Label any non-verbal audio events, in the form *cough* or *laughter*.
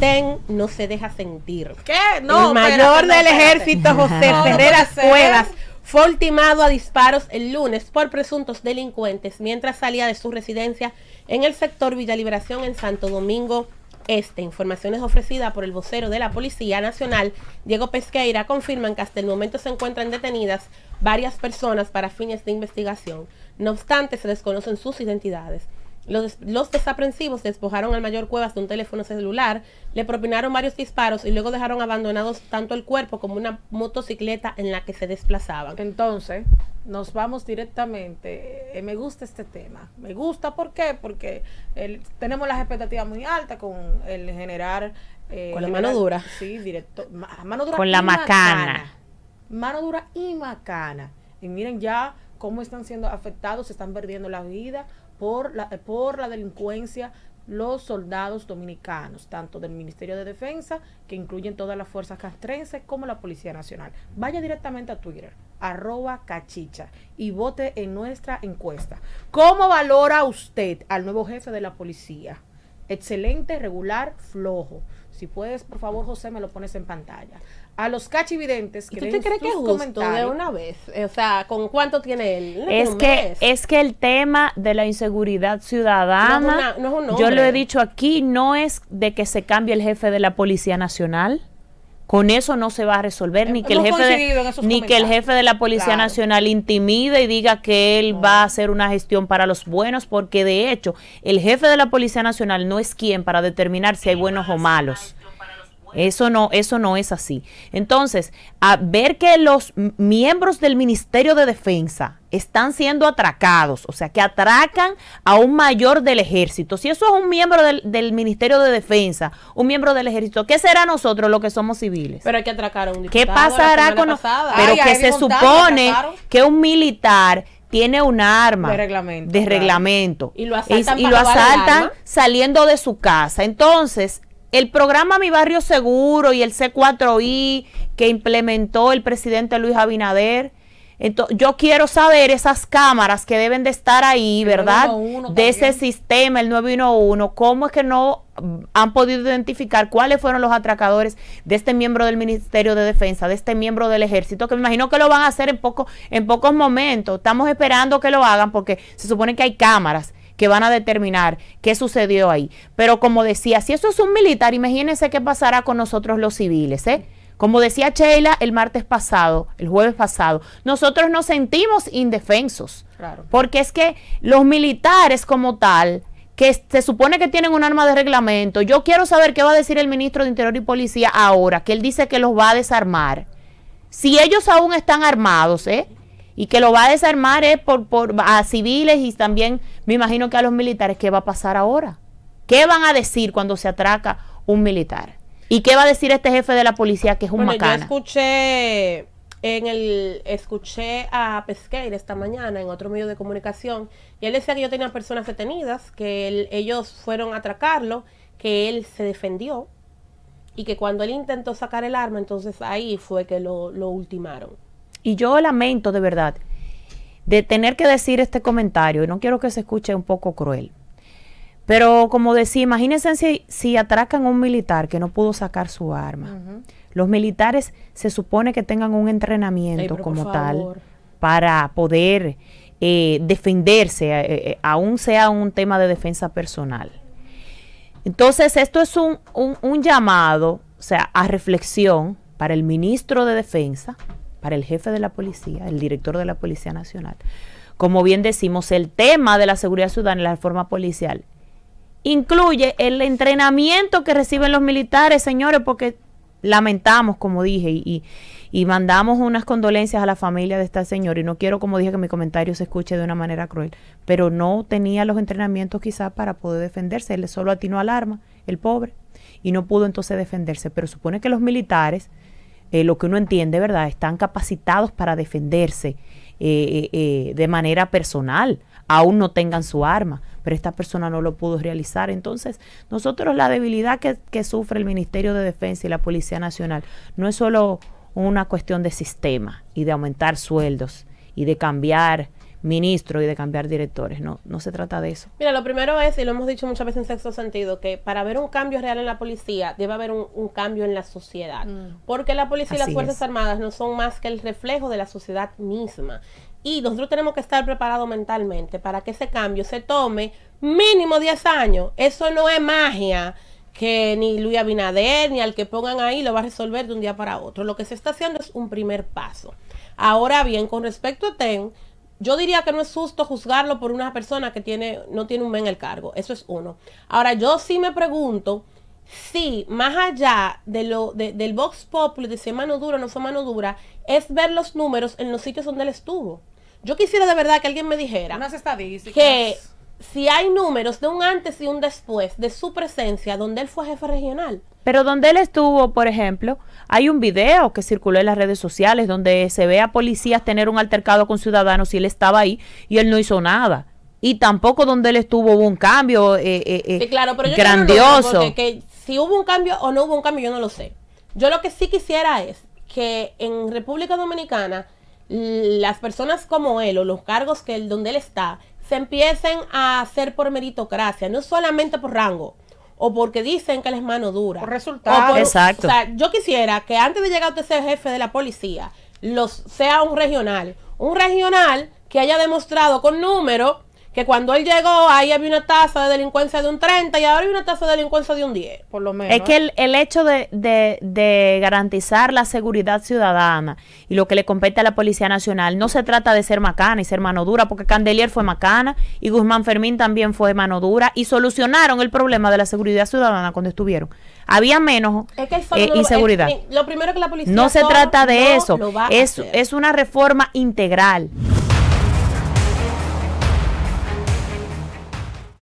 TEN no se deja sentir. ¿Qué? No. El mayor del ejército *laughs* José no, Cuevas fue ultimado a disparos el lunes por presuntos delincuentes mientras salía de su residencia en el sector Villa Liberación en Santo Domingo Este. es ofrecida por el vocero de la Policía Nacional, Diego Pesqueira, confirman que hasta el momento se encuentran detenidas varias personas para fines de investigación. No obstante, se desconocen sus identidades. Los, desaprensivos despojaron al mayor Cuevas de un teléfono celular, le propinaron varios disparos y luego dejaron abandonados tanto el cuerpo como una motocicleta en la que se desplazaban. Entonces, nos vamos directamente. Eh, me gusta este tema. Me gusta, ¿por qué? Porque tenemos las expectativas muy altas con el generar. Eh, con la mano dura. Sí, directo. con la macana. macana. Mano dura y macana. Y miren ya cómo están siendo afectados, se están perdiendo la vida por la, eh, por la delincuencia los soldados dominicanos, tanto del Ministerio de Defensa, que incluyen todas las fuerzas castrenses, como la Policía Nacional. Vaya directamente a Twitter, arroba cachicha, y vote en nuestra encuesta. ¿Cómo valora usted al nuevo jefe de la policía? Excelente, regular, flojo. Si puedes, por favor, José, me lo pones en pantalla. A los cachividentes que ¿Tú te crees que es de una vez? O sea, ¿con cuánto tiene él? Es que, es que el tema de la inseguridad ciudadana, yo lo he dicho aquí, no es de que se cambie el jefe de la Policía Nacional con eso no se va a resolver ni eh, que el jefe de, ni que el jefe de la Policía Nacional intimide y diga que él va a hacer una gestión para los buenos, porque de hecho el jefe de la Policía Nacional no es quien para determinar si hay buenos o malos. Eso no, eso no es así. Entonces, a ver que los miembros del Ministerio de Defensa están siendo atracados, o sea, que atracan a un mayor del ejército. Si eso es un miembro del, Ministerio de Defensa, un miembro del ejército, ¿qué será nosotros los que somos civiles? Pero hay que atracar a un diputado. ¿Qué pasará con Pero que se supone que un militar tiene un arma de reglamento, y lo y lo asaltan saliendo de su casa. Entonces, el programa Mi Barrio Seguro y el C4I que implementó el presidente Luis Abinader. Entonces, yo quiero saber esas cámaras que deben de estar ahí, ¿verdad? de ese sistema, el 911, cómo es que no mm, han podido identificar cuáles fueron los atracadores de este miembro del Ministerio de Defensa, de este miembro del Ejército, que me imagino que lo van a hacer en, poco, en pocos momentos. Estamos esperando que lo hagan porque se supone que hay cámaras que van a determinar qué sucedió ahí. Pero como decía, si eso es un militar, imagínense qué pasará con nosotros los civiles, ¿eh? Como decía Sheila el martes pasado, el jueves pasado, nosotros nos sentimos indefensos. Porque es que los militares como tal, que se supone que tienen un arma de reglamento, yo quiero saber qué va a decir el ministro de Interior y Policía ahora, que él dice que los va a desarmar. Si ellos aún están armados, ¿eh? Y que lo va a desarmar es eh, por, por, a civiles y también me imagino que a los militares. ¿Qué va a pasar ahora? ¿Qué van a decir cuando se atraca un militar? ¿Y qué va a decir este jefe de la policía que es un macana? Yo escuché en el escuché a Pesqueira esta mañana en otro medio de comunicación y él decía que yo tenía personas detenidas, que ellos fueron a atracarlo, que él se defendió y que cuando él intentó sacar el arma, entonces ahí fue que lo ultimaron. Y yo lamento de verdad de tener que decir este comentario, y no quiero que se escuche un poco cruel, pero como decía, imagínense si, atracan a un militar que no pudo sacar su arma. Los militares se supone que tengan un entrenamiento como tal para poder eh, defenderse, aun eh, eh, aún sea un tema de defensa personal. Entonces, esto es un, un, un llamado, o sea, a reflexión para el ministro de Defensa, para el jefe de la policía, el director de la Policía Nacional. Como bien decimos, el tema de la seguridad ciudadana y la reforma policial incluye el entrenamiento que reciben los militares, señores, porque lamentamos, como dije, y, mandamos unas condolencias a la familia de esta señora. Y no quiero, como dije, que mi comentario se escuche de una manera cruel, pero no tenía los entrenamientos quizás para poder defenderse. Él solo atinó al arma, el pobre, y no pudo entonces defenderse. Pero supone que los militares eh, lo que uno entiende, ¿verdad? Están capacitados para defenderse eh, eh, de manera personal, aún no tengan su arma, pero esta persona no lo pudo realizar. Entonces, nosotros la debilidad que, que sufre el Ministerio de Defensa y la Policía Nacional no es solo una cuestión de sistema y de aumentar sueldos y de cambiar ministro y de cambiar directores. No, no se trata de eso. Mira, lo primero es, y lo hemos dicho muchas veces en sexto sentido, que para haber un cambio real en la policía debe haber un, cambio en la sociedad. Mm. Porque la policía y las Fuerzas Armadas no son más que el reflejo de la sociedad misma. Y nosotros tenemos que estar preparados mentalmente para que ese cambio se tome mínimo 10 años. Eso no es magia que ni Luis Abinader ni al que pongan ahí lo va a resolver de un día para otro. Lo que se está haciendo es un primer paso. Ahora bien, con respecto a TEN, yo diría que no es justo juzgarlo por una persona que tiene, no tiene un men en el cargo. Eso es uno. Ahora, yo sí me pregunto si más allá de lo, del Vox Populi, de si mano dura o no fue mano dura, es ver los números en los sitios donde él estuvo. Yo quisiera de verdad que alguien me dijera que si hay números de un antes y un después de su presencia donde él fue jefe regional. Pero donde él estuvo, por ejemplo, hay un video que circuló en las redes sociales donde se ve a policías tener un altercado con ciudadanos y él estaba ahí y él no hizo nada. Y tampoco donde él estuvo hubo un cambio eh, eh, eh claro, pero yo grandioso. que si hubo un cambio o no hubo un cambio, yo no lo sé. Yo lo que sí quisiera es que en República Dominicana las personas como él o los cargos que él, donde él está se empiecen a hacer por meritocracia, no solamente por rango o porque dicen que les mano dura. Por resultados. Exacto. O sea, yo quisiera que antes de llegar usted ser jefe de la policía, los, sea un regional. Un regional que haya demostrado con número que cuando él llegó ahí había una tasa de delincuencia de un 30 y ahora hay una tasa de delincuencia de un 10, por lo menos. Es que ¿eh? el, hecho de, de, garantizar la seguridad ciudadana y lo que le compete a la Policía Nacional, no se trata de ser macana y ser mano dura, porque Candelier fue macana y Guzmán Fermín también fue mano dura y solucionaron el problema de la seguridad ciudadana cuando estuvieron. Había menos eh, inseguridad. Lo, primero que la policía... No se trata de eso, es, es una reforma integral.